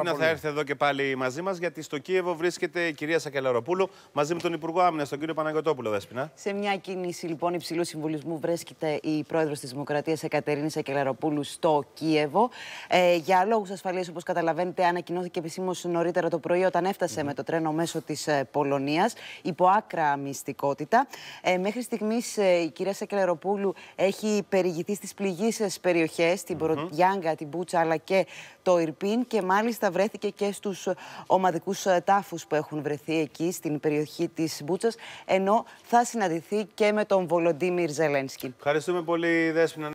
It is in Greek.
πολύ. θα έρθει εδώ και πάλι μαζί μας, γιατί στο Κίεβο βρίσκεται η κυρία Σακελαροπούλου μαζί με τον Υπουργό Άμυνας, τον κύριο Παναγιοτόπουλο Δέσπινα. Σε μια κίνηση λοιπόν υψηλού συμβολισμού βρίσκεται η πρόεδρος της Δημοκρατίας Εκατερίνη Σακελαροπούλου στο Κίεβο. Ε, για λόγους ασφαλείας, όπως καταλαβαίνετε, ανακοινώθηκε επισήμως νωρίτερα το πρωί όταν έφτασε mm με το τρένο μέσω της ε, Πολωνίας, υπό άκρα μυστικότητα. Ε, μέχρι στιγμής ε, η κυρία Σακελαροπούλου έχει περιηγηθεί στις πληγήσεις περιοχές, την mm -hmm. την Μπούτσα αλλά και το Ιρπίν και μάλιστα μάλιστα βρέθηκε και στους ε, ομαδικούς ε, τάφους που έχουν βρεθεί εκεί στην περιοχή της Μπούτσας, ενώ θα συναντηθεί και με τον Βολοντίμιρ Ζελένσκι. Ευχαριστούμε πολύ, Δέσποινα.